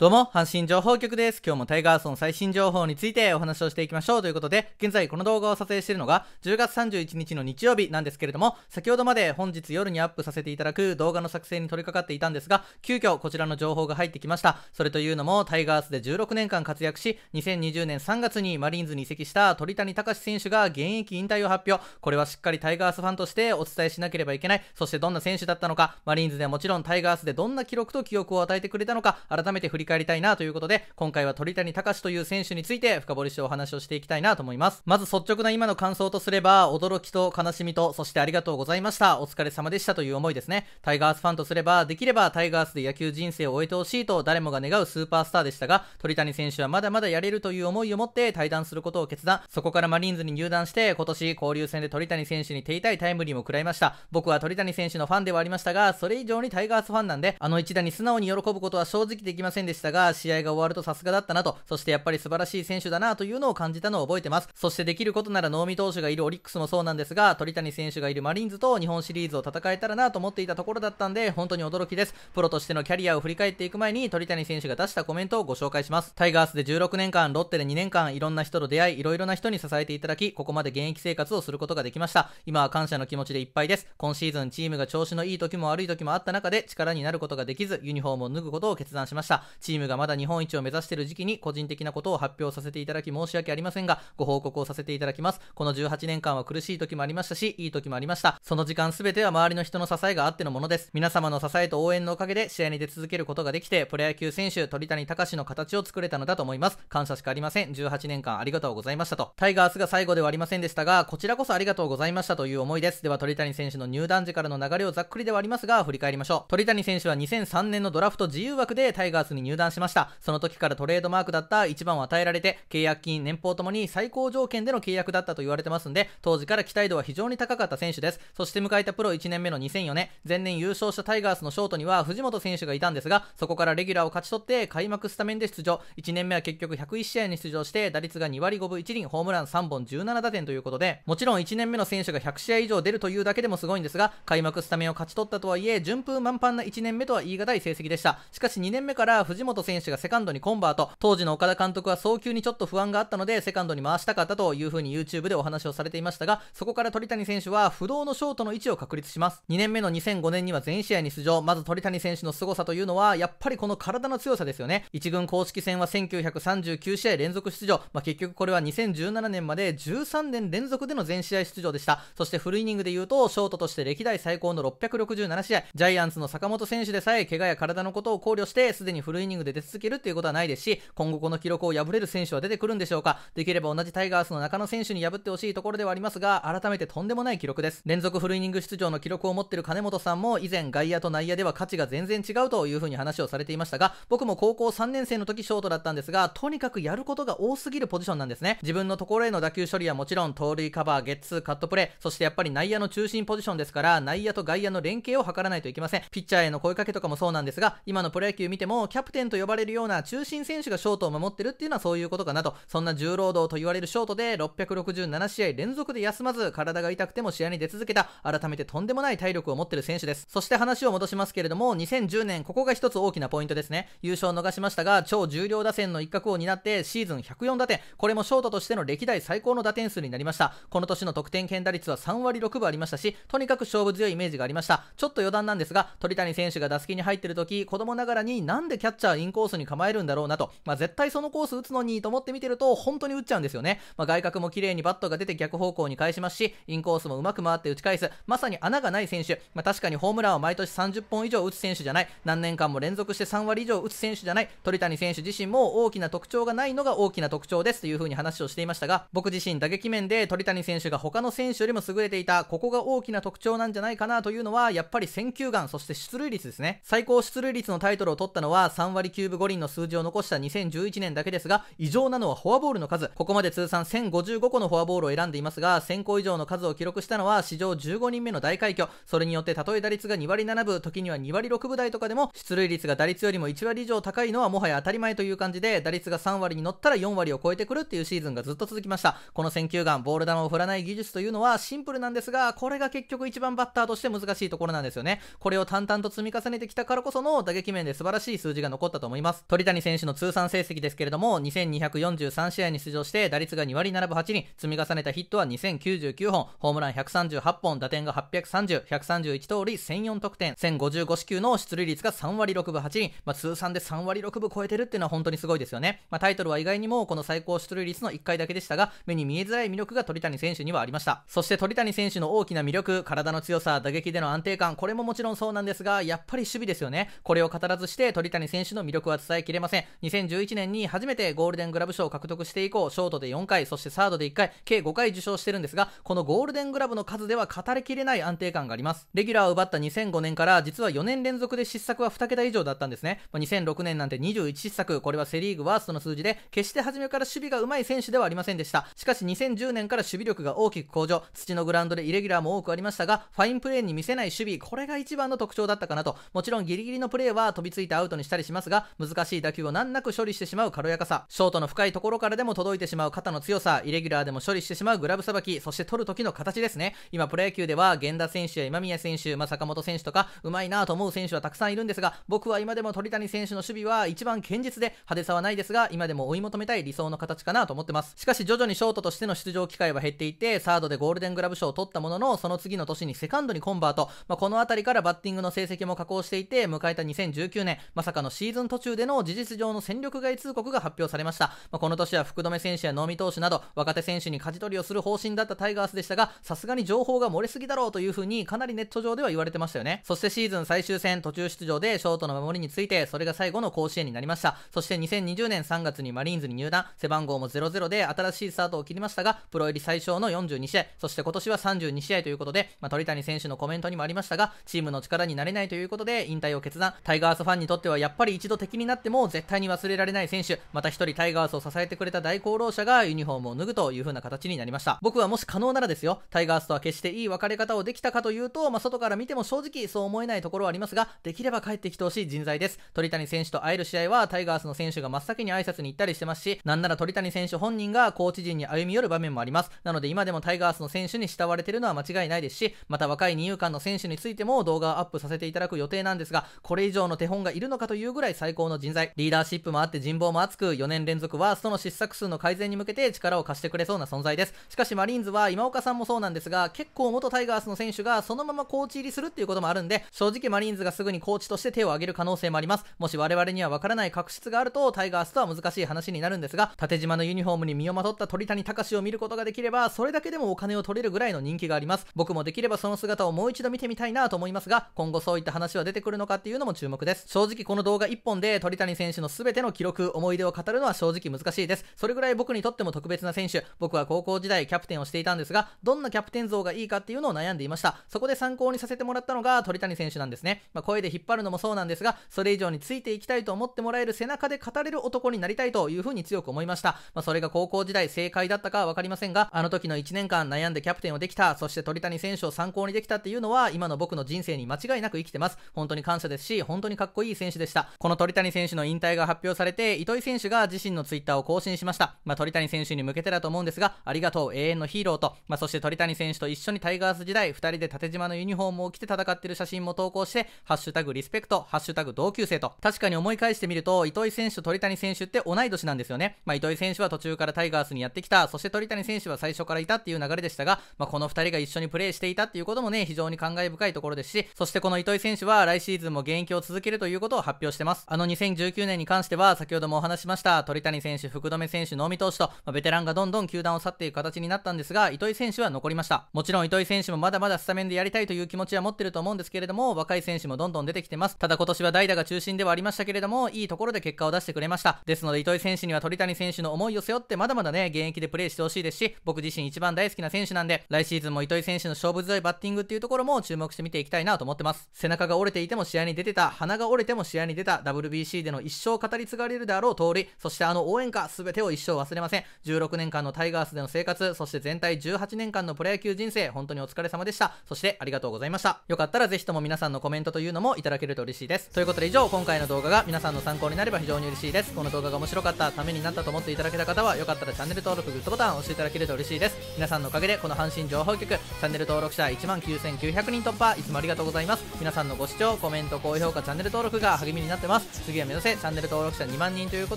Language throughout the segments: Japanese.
どうも、阪神情報局です。今日もタイガースの最新情報についてお話をしていきましょうということで、現在この動画を撮影しているのが10月31日の日曜日なんですけれども、先ほどまで本日夜にアップさせていただく動画の作成に取り掛かっていたんですが、急遽こちらの情報が入ってきました。それというのも、タイガースで16年間活躍し、2020年3月にマリーンズに移籍した鳥谷隆選手が現役引退を発表。これはしっかりタイガースファンとしてお伝えしなければいけない。そしてどんな選手だったのか、マリーンズではもちろんタイガースでどんな記録と記憶を与えてくれたのか、改めて振り返りたいなということで、今回は鳥谷隆という選手について深掘りしてお話をしていきたいなと思います。まず率直な今の感想とすれば、驚きと悲しみと、そしてありがとうございました。お疲れ様でしたという思いですね。タイガースファンとすれば、できればタイガースで野球人生を終えてほしいと誰もが願うスーパースターでしたが、鳥谷選手はまだまだやれるという思いを持って対談することを決断。そこからマリーンズに入団して、今年交流戦で鳥谷選手に手痛いタイムリーも食らいました。僕は鳥谷選手のファンではありましたが、それ以上にタイガースファンなんで、あの一打に素直に喜ぶことは正直できませんでした。したが、試合が終わるとさすがだったなと、そしてやっぱり素晴らしい選手だなというのを感じたのを覚えてます。そしてできることなら能見投手がいるオリックスもそうなんですが、鳥谷選手がいるマリーンズと日本シリーズを戦えたらなと思っていたところだったんで、本当に驚きです。プロとしてのキャリアを振り返っていく前に、鳥谷選手が出したコメントをご紹介します。タイガースで16年間、ロッテで2年間、いろんな人と出会い、いろいろな人に支えていただき、ここまで現役生活をすることができました。今は感謝の気持ちでいっぱいです。今シーズンチームが調子のいい時も悪い時もあった中で、力になることができず、ユニフォームを脱ぐことを決断しました。チームがまだ日本一を目指している時期に個人的なことを発表させていただき申し訳ありませんが、ご報告をさせていただきます。この18年間は苦しい時もありましたし、いい時もありました。その時間すべては周りの人の支えがあってのものです。皆様の支えと応援のおかげで試合に出続けることができて、プロ野球選手、鳥谷隆の形を作れたのだと思います。感謝しかありません。18年間ありがとうございましたと。タイガースが最後ではありませんでしたが、こちらこそありがとうございましたという思いです。では鳥谷選手の入団時からの流れをざっくりではありますが、振り返りましょう。鳥谷選手は2003年のドラフト自由枠でタイガースに入団断しました。その時からトレードマークだった1番を与えられて、契約金、年俸ともに最高条件での契約だったと言われてますんで、当時から期待度は非常に高かった選手です。そして迎えたプロ1年目の2004年、前年優勝したタイガースのショートには藤本選手がいたんですが、そこからレギュラーを勝ち取って開幕スタメンで出場。1年目は結局101試合に出場して、打率が2割5分1厘、ホームラン3本17打点ということで、もちろん1年目の選手が100試合以上出るというだけでもすごいんですが、開幕スタメンを勝ち取ったとはいえ、順風満帆な1年目とは言い難い成績でした。しかし2年目から藤本本選手がセカンドにコンバート、当時の岡田監督は早急にちょっと不安があったので、セカンドに回したかったというふうに YouTube でお話をされていましたが、そこから鳥谷選手は不動のショートの位置を確立します。2年目の2005年には全試合に出場、まず鳥谷選手の凄さというのは、やっぱりこの体の強さですよね。1軍公式戦は1939試合連続出場、まあ、結局これは2017年まで13年連続での全試合出場でした。そしてフルイニングで言うと、ショートとして歴代最高の667試合、ジャイアンツの坂本選手でさえ怪我や体のことを考慮して、すでにフルイニングニングで出続けるっていうことはないですし、今後この記録を破れる選手は出てくるんでしょうか。できれば同じタイガースの中野選手に破ってほしいところではありますが、改めてとんでもない記録です。連続フルイニング出場の記録を持ってる金本さんも、以前外野と内野では価値が全然違うというふうに話をされていましたが、僕も高校3年生の時ショートだったんですが、とにかくやることが多すぎるポジションなんですね。自分のところへの打球処理はもちろん、盗塁カバー、ゲッツー、カットプレー、そしてやっぱり内野の中心ポジションですから、内野と外野の連携を図らないといけません。ピッチャーへの声かけとかもそうなんですが、今のプロ野球見ても、キャプテン点と呼ばれるような中心選手がショートを守ってるっていうのはそういうことかなと。そんな重労働と言われるショートで667試合連続で休まず、体が痛くても試合に出続けた、改めてとんでもない体力を持ってる選手です。そして話を戻しますけれども、2010年、ここが一つ大きなポイントですね。優勝を逃しましたが、超重量打線の一角を担ってシーズン104打点。これもショートとしての歴代最高の打点数になりました。この年の得点圏打率は3割6分ありましたし、とにかく勝負強いイメージがありました。ちょっと余談なんですが、鳥谷選手が打席に入ってる時、子供ながらになんでキャッチャーはインコースに構えるんだろうなと、まあ、絶対そのコース打つのにと思って見てると、本当に打っちゃうんですよね。まあ、外角も綺麗にバットが出て逆方向に返しますし、インコースもうまく回って打ち返す、まさに穴がない選手、まあ、確かにホームランを毎年30本以上打つ選手じゃない、何年間も連続して3割以上打つ選手じゃない、鳥谷選手自身も大きな特徴がないのが大きな特徴ですというふうに話をしていましたが、僕自身打撃面で鳥谷選手が他の選手よりも優れていた、ここが大きな特徴なんじゃないかなというのは、やっぱり選球眼、そして出塁率ですね。最高出塁率のタイトルを取ったのは3割割9分5厘の数字を残した2011年だけですが、異常なのはフォアボールの数。ここまで通算1055個のフォアボールを選んでいますが、1000個以上の数を記録したのは史上15人目の大快挙。それによって、たとえ打率が2割7分、時には2割6分台とかでも、出塁率が打率よりも1割以上高いのはもはや当たり前という感じで、打率が3割に乗ったら4割を超えてくるっていうシーズンがずっと続きました。この選球眼、ボール球を振らない技術というのはシンプルなんですが、これが結局一番バッターとして難しいところなんですよね。これを淡々と積み重ねてきたからこその打撃面で素晴らしい数字が残ったと思います。鳥谷選手の通算成績ですけれども、2243試合に出場して、打率が2割7分8人、積み重ねたヒットは2099本、ホームラン138本、打点が830、131通り1004得点、1055支給の出塁率が3割6分8人、まあ、通算で3割6分超えてるっていうのは本当にすごいですよね。まあ、タイトルは意外にもこの最高出塁率の1回だけでしたが、目に見えづらい魅力が鳥谷選手にはありました。そして鳥谷選手の大きな魅力、体の強さ、打撃での安定感、これももちろんそうなんですが、やっぱり守備ですよね。これを語らずして鳥谷選手のの魅力は伝えきれません。2011年に初めてゴールデングラブ賞を獲得して以降、ショートで4回、そしてサードで1回、計5回受賞してるんですが、このゴールデングラブの数では語りきれない安定感があります。レギュラーを奪った2005年から、実は4年連続で失策は2桁以上だったんですね。まあ、2006年なんて21失策、これはセリーグワーストの数字で、決して初めから守備が上手い選手ではありませんでした。しかし2010年から守備力が大きく向上、土のグラウンドでイレギュラーも多くありましたが、ファインプレーに見せない守備、これが一番の特徴だったかなと。もちろんギリギリのプレーは飛びついてアウトにしたりしますが、難しい打球を難なく処理してしまう軽やかさ、ショートの深いところからでも届いてしまう肩の強さ、イレギュラーでも処理してしまうグラブさばき、そして取る時の形ですね。今、プロ野球では、源田選手や今宮選手、まあ、坂本選手とか、うまいなと思う選手はたくさんいるんですが、僕は今でも鳥谷選手の守備は一番堅実で派手さはないですが、今でも追い求めたい理想の形かなと思ってます。しかし、徐々にショートとしての出場機会は減っていて、サードでゴールデングラブ賞を取ったものの、その次の年にセカンドにコンバート、まあ、この辺りからバッティングの成績も下降していて、迎えた2019年、まさかのシーズンズン途中での事実上の戦力外通告が発表されました。まあ、この年は福留選手や能見投手など若手選手に舵取りをする方針だったタイガースでしたが、さすがに情報が漏れすぎだろうという風にかなりネット上では言われてましたよね。そしてシーズン最終戦途中出場でショートの守りについて、それが最後の甲子園になりました。そして2020年3月にマリーンズに入団、背番号も00で新しいスタートを切りましたが、プロ入り最小の42試合、そして今年は32試合ということで、まあ、鳥谷選手のコメントにもありましたが、チームの力になれないということで引退を決断。タイガースファンにとってはやっぱり一度敵になっても絶対に忘れられない選手、また一人タイガースを支えてくれた大功労者がユニフォームを脱ぐという風な形になりました。僕はもし可能ならですよ、タイガースとは決していい別れ方をできたかというと、まあ、外から見ても正直そう思えないところはありますが、できれば帰ってきてほしい人材です。鳥谷選手と会える試合はタイガースの選手が真っ先に挨拶に行ったりしてますし、なんなら鳥谷選手本人がコーチ陣に歩み寄る場面もあります。なので今でもタイガースの選手に慕われてるのは間違いないですし、また若い二遊間の選手についても動画をアップさせていただく予定なんですが、これ以上の手本がいるのかというぐらい最高の人材。リーダーシップもあって人望も厚く、4年連続ワーストの失策数の改善に向けて力を貸してくれそうな存在です。しかしマリーンズは今岡さんもそうなんですが、結構元タイガースの選手がそのままコーチ入りするっていうこともあるんで、正直マリーンズがすぐにコーチとして手を挙げる可能性もあります。もし我々にはわからない確執があると、タイガースとは難しい話になるんですが、縦縞のユニフォームに身をまとった鳥谷隆を見ることができれば、それだけでもお金を取れるぐらいの人気があります。僕もできればその姿をもう一度見てみたいなと思いますが、今後そういった話は出てくるのかっていうのも注目です。正直この動画本で鳥谷選手の全ての記録、思い出を語るのは正直難しいです。それぐらい僕にとっても特別な選手、僕は高校時代キャプテンをしていたんですが、どんなキャプテン像がいいかっていうのを悩んでいました。そこで参考にさせてもらったのが鳥谷選手なんですね。まあ、声で引っ張るのもそうなんですが、それ以上についていきたいと思ってもらえる背中で語れる男になりたいというふうに強く思いました。まあ、それが高校時代正解だったかは分かりませんが、あの時の1年間悩んでキャプテンをできた、そして鳥谷選手を参考にできたっていうのは、今の僕の人生に間違いなく生きてます。本当に感謝ですし、本当にかっこいい選手でした。この鳥谷選手の引退が発表されて、糸井選手が自身のツイッターを更新しました。まあ、鳥谷選手に向けてだと思うんですが、ありがとう、永遠のヒーローと、まあ、そして鳥谷選手と一緒にタイガース時代、2人で縦縞のユニフォームを着て戦っている写真も投稿して、ハッシュタグリスペクト、ハッシュタグ同級生と、確かに思い返してみると、糸井選手と鳥谷選手って同い年なんですよね。まあ、糸井選手は途中からタイガースにやってきた、そして鳥谷選手は最初からいたっていう流れでしたが、まあ、この2人が一緒にプレーしていたっていうこともね、非常に感慨深いところですし、そしてこの糸井選手は来シーズンも現役を続けるということを発表してます。。あの2019年に関しては、先ほどもお話しました、鳥谷選手、福留選手、能見投手と、まあ、ベテランがどんどん球団を去っていく形になったんですが、糸井選手は残りました。もちろん糸井選手もまだまだスタメンでやりたいという気持ちは持ってると思うんですけれども、若い選手もどんどん出てきてます。ただ今年は代打が中心ではありましたけれども、いいところで結果を出してくれました。ですので糸井選手には鳥谷選手の思いを背負って、まだまだね、現役でプレーしてほしいですし、僕自身一番大好きな選手なんで、来シーズンも糸井選手の勝負強いバッティングっていうところも注目して見ていきたいなと思ってます。背中が折れていても試合に出てた、鼻が折れても試合に出た、WBC での一生語り継がれるであろう通り、そしてあの応援歌、すべてを一生忘れません。16年間のタイガースでの生活、そして全体18年間のプロ野球人生、本当にお疲れ様でした。そしてありがとうございました。よかったらぜひとも皆さんのコメントというのもいただけると嬉しいです。ということで以上、今回の動画が皆さんの参考になれば非常に嬉しいです。この動画が面白かった、ためになったと思っていただけた方は、よかったらチャンネル登録、グッドボタンを押していただけると嬉しいです。皆さんのおかげで、この阪神情報局、チャンネル登録者19,900人突破、いつもありがとうございます。皆さんのご視聴、コメント、高評価、チャンネル登録が励みになってます。ます次は目指せチャンネル登録者2万人というこ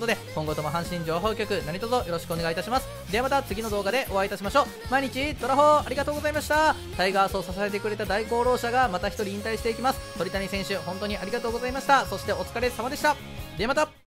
とで今後とも阪神情報局何卒よろしくお願いいたしますではまた次の動画でお会いいたしましょう毎日ドラォーありがとうございましたタイガースを支えてくれた大功労者がまた1人引退していきます鳥谷選手本当にありがとうございましたそしてお疲れ様でしたではまた